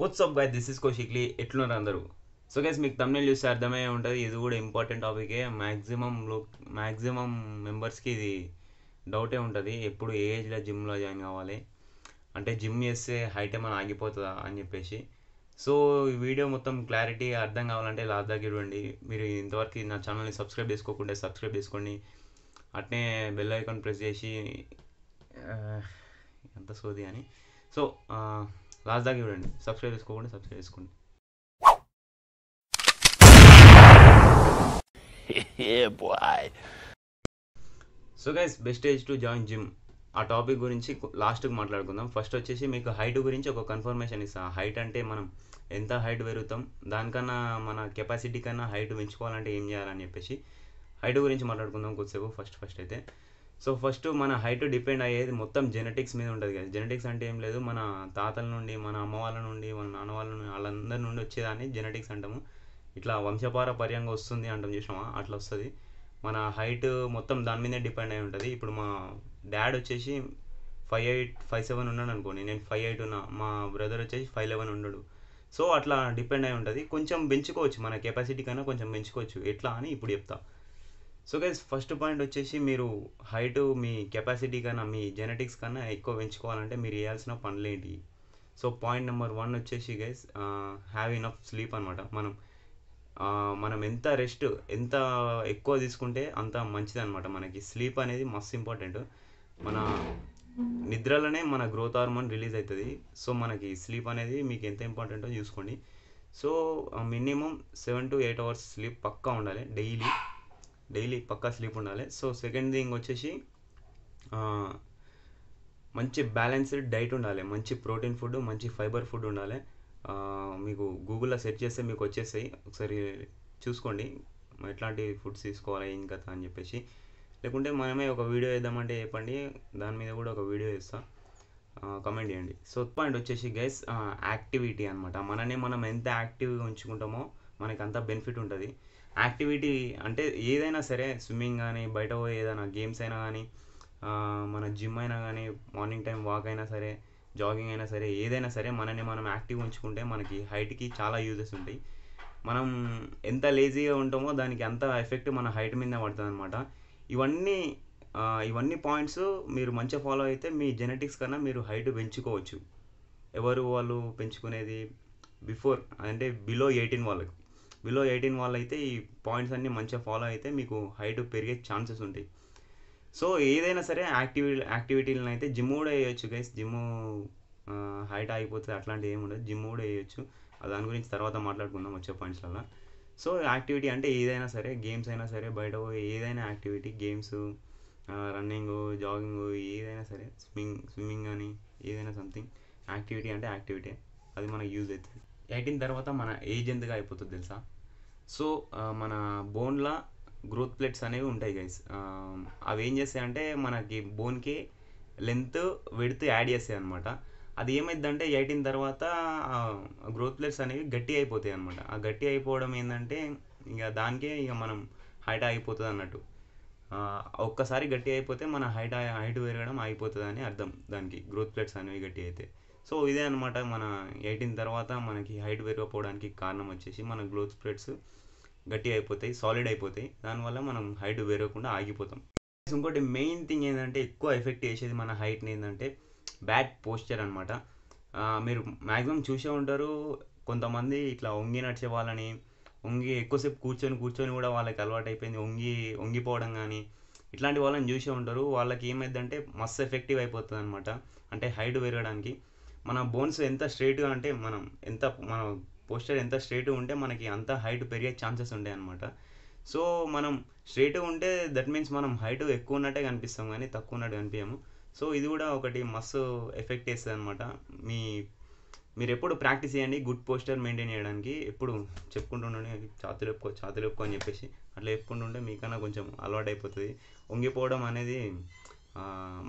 WhatsApp guy this is కోషిక్లీ ఎట్లున్నారు అందరూ సో గైస్ మీకు తమిళ చూస్తే అర్థమయ్యే ఉంటుంది ఇది కూడా ఇంపార్టెంట్ టాపికే మ్యాక్సిమం లో మ్యాక్సిమం మెంబర్స్కి ఇది డౌటే ఉంటుంది ఎప్పుడు ఏ ఏజ్లో జిమ్లో జాయిన్ కావాలి అంటే జిమ్ చేస్తే హైట్ ఏమైనా ఆగిపోతుందా అని చెప్పేసి సో ఈ వీడియో మొత్తం క్లారిటీ అర్థం కావాలంటే లాస్ట్ దగ్గర ఇవ్వండి మీరు ఇంతవరకు నా ఛానల్ని సబ్స్క్రైబ్ చేసుకోకుండా సబ్స్క్రైబ్ చేసుకోండి అట్నే బెల్ ఐకాన్ ప్రెస్ చేసి అంత సోది అని సో లాస్ట్ దాకా చూడండి సబ్స్క్రైబ్ చేసుకోకుండా సబ్స్క్రైబ్ చేసుకోండి so guys best age to join gym ఆ టాపిక్ గురించి లాస్ట్కి మాట్లాడుకుందాం ఫస్ట్ వచ్చేసి మీకు హైట్ గురించి ఒక కన్ఫర్మేషన్ ఇస్తాను హైట్ అంటే మనం ఎంత హైట్ పెరుగుతాం దానికన్నా మన కెపాసిటీ కన్నా హైట్ పెంచుకోవాలంటే ఏం చేయాలని చెప్పేసి హైట్ గురించి మాట్లాడుకుందాం కొద్దిసేపు ఫస్ట్ ఫస్ట్ అయితే సో ఫస్ట్ మన హైట్ డిపెండ్ అయ్యేది మొత్తం జెనెటిక్స్ మీద ఉంటుంది కదా జెనెటిక్స్ అంటే ఏం లేదు మన తాతల నుండి మన అమ్మ వాళ్ళ నుండి మన నాన్న వాళ్ళ నుండి వాళ్ళందరి నుండి వచ్చేదాన్ని జెనెటిక్స్ అంటాము ఇట్లా వంశపారపర్యంగా వస్తుంది అంటాం చూసినామా అట్లా వస్తుంది మన హైట్ మొత్తం దాని మీదే డిపెండ్ అయి ఉంటుంది ఇప్పుడు మా డాడ్ వచ్చేసి ఫైవ్ ఎయిట్ ఫైవ్ సెవెన్ ఉన్నాడు అనుకోండి నేను ఫైవ్ ఎయిట్ ఉన్నా మా బ్రదర్ వచ్చేసి ఫైవ్ లెవెన్ ఉన్నాడు సో అట్లా డిపెండ్ అయి ఉంటుంది కొంచెం పెంచుకోవచ్చు మన కెపాసిటీ కన్నా కొంచెం పెంచుకోవచ్చు ఎట్లా అని ఇప్పుడు చెప్తా సో గైస్ ఫస్ట్ పాయింట్ వచ్చేసి మీరు హైట్ మీ కెపాసిటీ కన్నా మీ జెనెటిక్స్ కన్నా ఎక్కువ పెంచుకోవాలంటే మీరు వేయాల్సిన పనులేంటి సో పాయింట్ నెంబర్ వన్ వచ్చేసి గైస్ హ్యావ్ ఇనఫ్ స్లీప్ అనమాట మనం uh, మనం ఎంత రెస్ట్ ఎంత ఎక్కువ తీసుకుంటే అంత అనమాట మనకి స్లీప్ అనేది మస్తు ఇంపార్టెంట్ మన నిద్రలోనే మన గ్రోత్ హార్మోన్ రిలీజ్ అవుతుంది సో మనకి స్లీప్ అనేది మీకు ఎంత ఇంపార్టెంటో చూసుకోండి so minimum seven to eight hours sleep పక్కా ఉండాలి డైలీ డైలీ పక్కా స్లీప్ ఉండాలి సో సెకండ్ థింగ్ వచ్చేసి మంచి బ్యాలెన్స్డ్ డైట్ ఉండాలి మంచి ప్రోటీన్ ఫుడ్ మంచి ఫైబర్ ఫుడ్ ఉండాలి మీకు గూగుల్లో సెర్చ్ చేస్తే మీకు వచ్చేస్తాయి ఒకసారి చూసుకోండి ఎట్లాంటి ఫుడ్స్ తీసుకోవాలి ఇంకా అని చెప్పేసి లేకుంటే మనమే ఒక వీడియో వేద్దామంటే చెప్పండి దాని మీద కూడా ఒక వీడియో ఇస్తాను కమెంట్ చేయండి సో పాయింట్ వచ్చేసి గైస్ యాక్టివిటీ అనమాట మననే మనం ఎంత యాక్టివ్గా ఉంచుకుంటామో మనకి అంత బెనిఫిట్ ఉంటుంది యాక్టివిటీ అంటే ఏదైనా సరే స్విమ్మింగ్ కానీ బయట పోయి ఏదైనా గేమ్స్ అయినా కానీ మన జిమ్ అయినా కానీ మార్నింగ్ టైం వాక్ అయినా సరే జాగింగ్ అయినా సరే ఏదైనా సరే మనని మనం యాక్టివ్ ఉంచుకుంటే మనకి హైట్కి చాలా యూజెస్ ఉంటాయి మనం ఎంత లేజీగా ఉంటామో దానికి అంత ఎఫెక్ట్ మన హైట్ మీద పడుతుంది అనమాట ఇవన్నీ ఇవన్నీ పాయింట్స్ మీరు మంచిగా ఫాలో అయితే మీ జెనెటిక్స్ కన్నా మీరు హైట్ పెంచుకోవచ్చు ఎవరు వాళ్ళు పెంచుకునేది బిఫోర్ అంటే బిలో ఎయిటీన్ వాళ్ళకి బిలో ఎయిటీన్ అయితే ఈ పాయింట్స్ అన్నీ మంచిగా ఫాలో అయితే మీకు హైట్ పెరిగే ఛాన్సెస్ ఉంటాయి సో ఏదైనా సరే యాక్టివి యాక్టివిటీలను అయితే జిమ్ కూడా వేయొచ్చు గైస్ జిమ్ హైట్ ఆగిపోతుంది అట్లాంటివి ఏమి ఉండదు జిమ్ కూడా వేయొచ్చు దాని గురించి తర్వాత మాట్లాడుకుందాం వచ్చే పాయింట్స్లలో సో యాక్టివిటీ అంటే ఏదైనా సరే గేమ్స్ అయినా సరే బయట ఏదైనా యాక్టివిటీ గేమ్స్ రన్నింగ్ జాగింగ్ ఏదైనా సరే స్విమ్మింగ్ స్విమ్మింగ్ కానీ ఏదైనా సంథింగ్ యాక్టివిటీ అంటే యాక్టివిటీ అది మనకు యూజ్ అవుతుంది ఎయిటీన్ తర్వాత మన ఏజ్ ఎందుకు అయిపోతుంది తెలుసా సో మన బోన్లో గ్రోత్ ప్లేట్స్ అనేవి ఉంటాయి గైస్ అవి ఏం చేస్తాయి అంటే మనకి బోన్కి లెంత్ వెడుతు యాడ్ చేస్తాయి అనమాట అది ఏమైందంటే ఎయిటీన్ తర్వాత గ్రోత్ ప్లేట్స్ అనేవి గట్టి అయిపోతాయి అనమాట ఆ గట్టి అయిపోవడం ఏంటంటే ఇక దానికే ఇక మనం హైట్ అయిపోతుంది అన్నట్టు ఒక్కసారి గట్టి అయిపోతే మన హైట్ హైట్ పెరగడం అయిపోతుంది అని అర్థం దానికి గ్రోత్ ప్లేట్స్ అనేవి గట్టి అయితే సో ఇదే అనమాట మన ఎయిటీన్ తర్వాత మనకి హైట్ పెరగకపోవడానికి కారణం వచ్చేసి మన గ్లోత్ స్ప్రెడ్స్ గట్టి అయిపోతాయి సాలిడ్ అయిపోతాయి దానివల్ల మనం హైట్ పెరగకుండా ఆగిపోతాం ఇంకోటి మెయిన్ థింగ్ ఏంటంటే ఎక్కువ ఎఫెక్ట్ చేసేది మన హైట్ని ఏంటంటే బ్యాడ్ పోస్చర్ అనమాట మీరు మ్యాక్సిమం చూసే ఉంటారు కొంతమంది ఇట్లా వంగి నడిచే వాళ్ళని వంగి ఎక్కువసేపు కూర్చొని కూర్చొని కూడా వాళ్ళకి అలవాటు అయిపోయింది వంగి వంగిపోవడం కానీ ఇట్లాంటి వాళ్ళని చూసే ఉంటారు వాళ్ళకి ఏమైందంటే మస్తు ఎఫెక్టివ్ అయిపోతుంది అనమాట అంటే హైట్ పెరగడానికి మన బోన్స్ ఎంత స్ట్రైట్గా అంటే మనం ఎంత మన పోస్చర్ ఎంత స్ట్రైట్గా ఉంటే మనకి అంత హైట్ పెరిగే ఛాన్సెస్ ఉంటాయి అనమాట సో మనం స్ట్రైట్గా ఉంటే దట్ మీన్స్ మనం హైట్ ఎక్కువ ఉన్నట్టే కనిపిస్తాం కానీ తక్కువ ఉన్నట్టు కనిపించాము సో ఇది కూడా ఒకటి మస్తు ఎఫెక్ట్ వేస్తుంది అనమాట మీ మీరు ఎప్పుడు ప్రాక్టీస్ చేయండి గుడ్ పోస్టర్ మెయింటైన్ చేయడానికి ఎప్పుడు చెప్పుకుంటుండే చాతు లేపుకో చాతు లేపుకో అని చెప్పేసి అట్లా చెప్పుకుంటుంటే మీకన్నా కొంచెం అలవాటు అయిపోతుంది వంగిపోవడం అనేది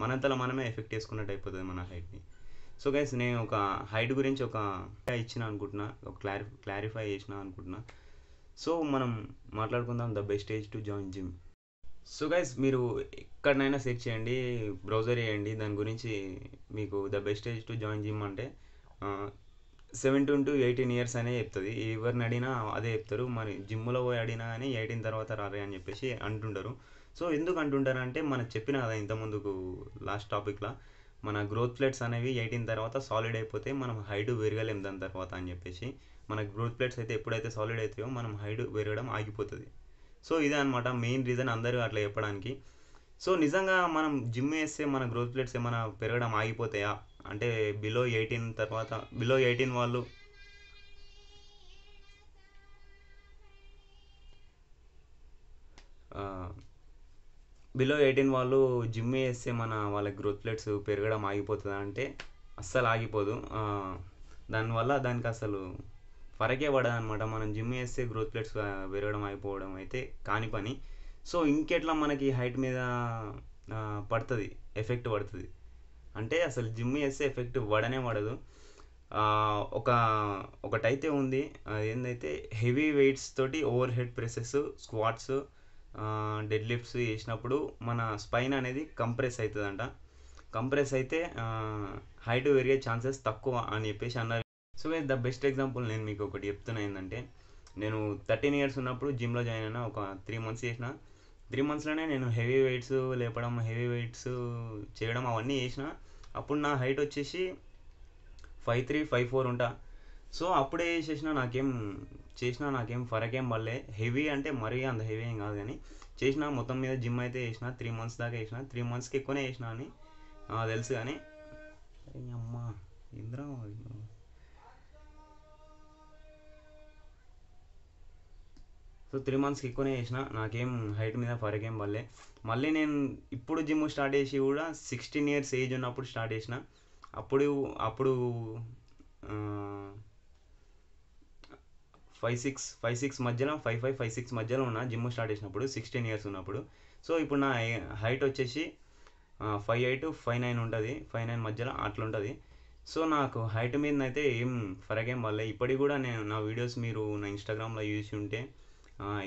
మనంతలో మనమే ఎఫెక్ట్ చేసుకున్నట్టు అయిపోతుంది మన హైట్ని సో గైస్ నేను ఒక హైట్ గురించి ఒక ఇచ్చిన అనుకుంటున్నా ఒక క్లారి క్లారిఫై చేసిన అనుకుంటున్నా సో మనం మాట్లాడుకుందాం the best age to join gym so guys మీరు ఎక్కడనైనా సెర్చ్ చేయండి బ్రౌజర్ చేయండి దాని గురించి మీకు the best age to join gym అంటే సెవెంటీన్ టు ఎయిటీన్ ఇయర్స్ అనే చెప్తుంది ఎవరిని అడిగినా అదే చెప్తారు మరి జిమ్లో పోయి అడిగినా కానీ ఎయిటీన్ తర్వాత రారే అని చెప్పేసి అంటుంటారు సో ఎందుకు అంటుంటారు అంటే మనం చెప్పిన కదా ఇంతకుముందుకు లాస్ట్ టాపిక్లో మన గ్రోత్ ప్లేట్స్ అనేవి ఎయిటీన్ తర్వాత సాలిడ్ అయిపోతే మనం హైట్ విరగలేం దాని తర్వాత అని చెప్పేసి మన గ్రోత్ ప్లేట్స్ అయితే ఎప్పుడైతే సాలిడ్ అవుతాయో మనం హైడ్ విరగడం ఆగిపోతుంది సో ఇదే అనమాట మెయిన్ రీజన్ అందరూ అట్లా చెప్పడానికి సో నిజంగా మనం జిమ్ వేస్తే మన గ్రోత్ ప్లేట్స్ ఏమైనా పెరగడం ఆగిపోతాయా అంటే బిలో ఎయిటీన్ తర్వాత బిలో ఎయిటీన్ వాళ్ళు uh, బిలో ఎయిటీన్ వాళ్ళు జిమ్ వేస్తే మన వాళ్ళ గ్రోత్ ప్లేట్స్ పెరగడం ఆగిపోతుందా అంటే అస్సలు ఆగిపోదు దానివల్ల దానికి అసలు ఫరకే పడదు అనమాట మనం జిమ్ వేస్తే గ్రోత్ ప్లేట్స్ పెరగడం అయిపోవడం అయితే కాని పని సో ఇంకెట్లా మనకి హైట్ మీద పడుతుంది ఎఫెక్ట్ పడుతుంది అంటే అసలు జిమ్ చేస్తే ఎఫెక్ట్ పడనే పడదు ఒక ఒకటైతే ఉంది ఏందైతే హెవీ వెయిట్స్ తోటి overhead presses squats deadlifts చేసినప్పుడు మన స్పైన్ అనేది కంప్రెస్ అవుతుందంట కంప్రెస్ అయితే హైట్ పెరిగే ఛాన్సెస్ తక్కువ అని చెప్పేసి అన్నారు సో ద బెస్ట్ ఎగ్జాంపుల్ నేను మీకు ఒకటి చెప్తున్నా ఏంటంటే నేను థర్టీన్ ఇయర్స్ ఉన్నప్పుడు జిమ్లో జాయిన్ అయినా ఒక త్రీ మంత్స్ చేసిన త్రీ మంత్స్లోనే నేను హెవీ వెయిట్స్ లేపడం హెవీ వెయిట్స్ చేయడం అవన్నీ చేసిన అప్పుడు నా హైట్ వచ్చేసి ఫైవ్ త్రీ ఫైవ్ ఫోర్ ఉంటా సో అప్పుడే చేసినా నాకేం చేసినా నాకేం ఫరక్ ఏం పడలే హెవీ అంటే మరీ అంత హెవీ ఏం కాదు కానీ చేసిన మొత్తం మీద జిమ్ అయితే వేసిన త్రీ మంత్స్ దాకా వేసిన త్రీ మంత్స్కి ఎక్కువనే వేసిన అని తెలుసు కానీ అమ్మ ఇంద్రా సో త్రీ మంత్స్కి ఎక్కువనే చేసిన నాకేం హైట్ మీద ఫరక్ ఏం పడలే మళ్ళీ నేను ఇప్పుడు జిమ్ స్టార్ట్ చేసి కూడా సిక్స్టీన్ ఇయర్స్ ఏజ్ ఉన్నప్పుడు స్టార్ట్ చేసిన అప్పుడు అప్పుడు ఫైవ్ సిక్స్ ఫైవ్ సిక్స్ మధ్యలో ఫైవ్ ఫైవ్ ఫైవ్ సిక్స్ మధ్యలో ఉన్న జిమ్ స్టార్ట్ చేసినప్పుడు సిక్స్టీన్ ఇయర్స్ ఉన్నప్పుడు సో ఇప్పుడు నా హైట్ వచ్చేసి ఫైవ్ ఎయిట్ ఫైవ్ నైన్ ఉంటుంది ఫైవ్ నైన్ మధ్యలో అట్లా ఉంటుంది సో నాకు హైట్ మీద అయితే ఏం ఫరక్ ఏం పడలేదు ఇప్పటికి కూడా నేను నా వీడియోస్ మీరు నా ఇన్స్టాగ్రామ్లో చూసి ఉంటే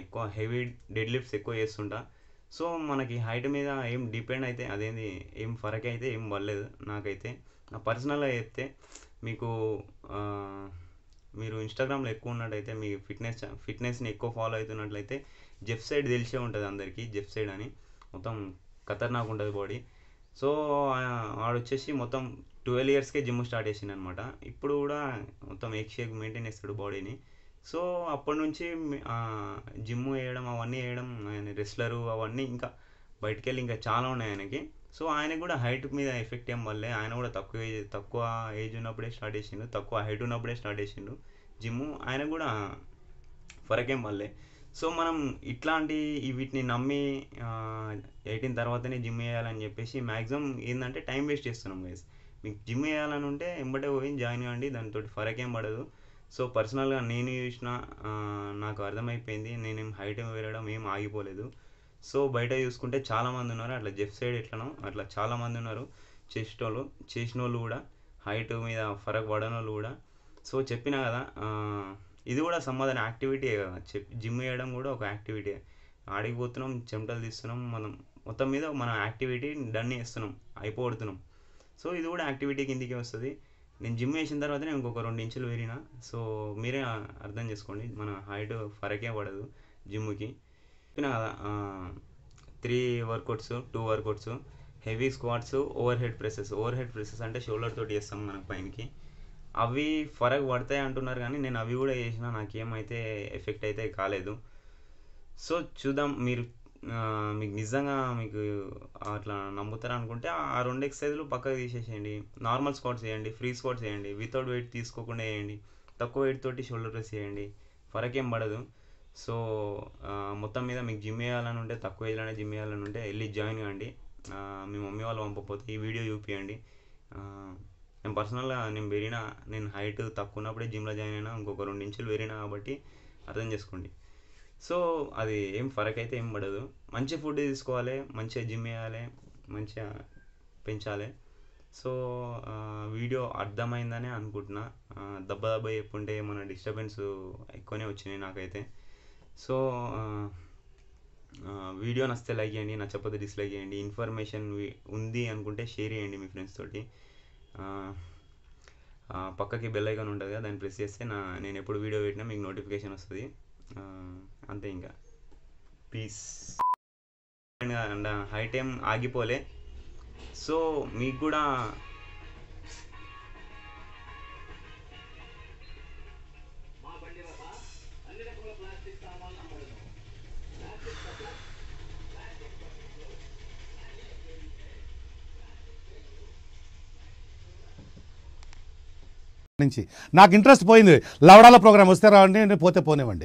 ఎక్కువ హెవీ డెడ్ లిఫ్ట్స్ ఎక్కువ చేస్తుంటా సో మనకి హైట్ మీద ఏం డిపెండ్ అయితే అదేంది ఏం ఫరక్ అయితే ఏం వల్లేదు నాకైతే నా పర్సనల్గా చెప్తే మీకు మీరు ఇన్స్టాగ్రామ్లో ఎక్కువ ఉన్నట్టయితే మీ ఫిట్నెస్ ఫిట్నెస్ని ఎక్కువ ఫాలో అవుతున్నట్లయితే జెఫ్ సైడ్ తెలిసే ఉంటుంది అందరికీ జెఫ్ సైడ్ అని మొత్తం ఖతర్నాక్ ఉంటుంది బాడీ సో వాడు వచ్చేసి మొత్తం ట్వెల్వ్ ఇయర్స్కే జిమ్ స్టార్ట్ చేసింది అనమాట ఇప్పుడు కూడా మొత్తం ఎక్ షేక్ మెయింటైన్ చేస్తాడు బాడీని సో అప్పటి నుంచి జిమ్ వేయడం అవన్నీ వేయడం ఆయన రెస్లరు అవన్నీ ఇంకా బయటికి వెళ్ళి ఇంకా చాలా ఉన్నాయి ఆయనకి సో ఆయన కూడా హైట్ మీద ఎఫెక్ట్ ఏం వల్లే ఆయన కూడా తక్కువ ఏజ్ తక్కువ ఏజ్ ఉన్నప్పుడే స్టార్ట్ చేసిండు తక్కువ హైట్ ఉన్నప్పుడే స్టార్ట్ చేసిండు జిమ్ ఆయన కూడా ఫరకేం వల్లే సో మనం ఇట్లాంటి వీటిని నమ్మి ఎయిటీన్ తర్వాతనే జిమ్ చేయాలని చెప్పేసి మ్యాక్సిమం ఏంటంటే టైం వేస్ట్ చేస్తున్నాం గైస్ మీకు జిమ్ చేయాలని ఉంటే ఎంబటే పోయి జాయిన్ అవ్వండి దానితో ఫరకేం పడదు సో పర్సనల్గా నేను చూసిన నాకు అర్థమైపోయింది నేనేం హైట్ పెరగడం ఏం ఆగిపోలేదు సో బయట చూసుకుంటే చాలామంది ఉన్నారు అట్లా జెఫ్ సైడ్ ఎట్లనో అట్లా చాలామంది ఉన్నారు వాళ్ళు చేసిన వాళ్ళు కూడా హైట్ మీద ఫరక్ పడని వాళ్ళు కూడా సో చెప్పినా కదా ఇది కూడా సమాధాన యాక్టివిటీ కదా జిమ్ చేయడం కూడా ఒక యాక్టివిటీ ఆడికి పోతున్నాం చెమటలు తీస్తున్నాం మనం మొత్తం మీద మన యాక్టివిటీ డన్ చేస్తున్నాం అయిపోతున్నాం సో ఇది కూడా యాక్టివిటీ కిందికి వస్తుంది నేను జిమ్ చేసిన తర్వాత నేను ఇంకొక రెండు ఇంచులు పెరిగిన సో మీరే అర్థం చేసుకోండి మన హైట్ ఫరకే పడదు జిమ్కి చెప్పిన కదా three workouts two workouts heavy squats overhead presses overhead presses అంటే షోల్డర్ తోటి చేస్తాం మనం పైనకి అవి ఫరక్ పడతాయి అంటున్నారు కానీ నేను అవి కూడా చేసిన నాకేమైతే ఎఫెక్ట్ అయితే కాలేదు సో చూద్దాం మీరు మీకు నిజంగా మీకు అట్లా నమ్ముతారు అనుకుంటే ఆ రెండు ఎక్సర్సైజ్లు పక్కకు తీసేసేయండి నార్మల్ స్క్వాట్స్ చేయండి ఫ్రీ స్క్వాట్స్ చేయండి వితౌట్ వెయిట్ తీసుకోకుండా చేయండి తక్కువ వెయిట్ తోటి షోల్డర్ ప్రెస్ చేయండి ఫరక్ ఏం పడదు సో మొత్తం మీద మీకు జిమ్ వేయాలని ఉంటే తక్కువ ఏజ్లోనే జిమ్ వేయాలని ఉంటే వెళ్ళి జాయిన్ కాండి మీ మమ్మీ వాళ్ళు పంపకపోతే ఈ వీడియో చూపించండి నేను పర్సనల్గా నేను పెరిగిన నేను హైట్ తక్కువ ఉన్నప్పుడే జిమ్లో జాయిన్ అయినా ఇంకొక రెండు ఇంచులు పెరిగినా కాబట్టి అర్థం చేసుకోండి సో అది ఏం ఫరక్ అయితే ఏం పడదు మంచి ఫుడ్ తీసుకోవాలి మంచిగా జిమ్ వేయాలి మంచిగా పెంచాలి సో వీడియో అర్థమైందనే అనుకుంటున్నా దెబ్బ దెబ్బ చెప్పుంటే ఏమైనా డిస్టర్బెన్స్ ఎక్కువనే వచ్చినాయి నాకైతే సో వీడియో నచ్చితే లైక్ చేయండి నచ్చపోతే డిస్లైక్ చేయండి ఇన్ఫర్మేషన్ ఉంది అనుకుంటే షేర్ చేయండి మీ ఫ్రెండ్స్ తోటి పక్కకి బెల్ ఐకాన్ ఉంటుంది కదా దాన్ని ప్రెస్ చేస్తే నా నేను ఎప్పుడు వీడియో పెట్టినా మీకు నోటిఫికేషన్ వస్తుంది అంతే ఇంకా ప్లీజ్ అండ్ హై టైం ఆగిపోలే సో మీకు కూడా నుంచి నాకు ఇంట్రెస్ట్ పోయింది లవడాల ప్రోగ్రామ్ వస్తే రావండి పోతే పోనివ్వండి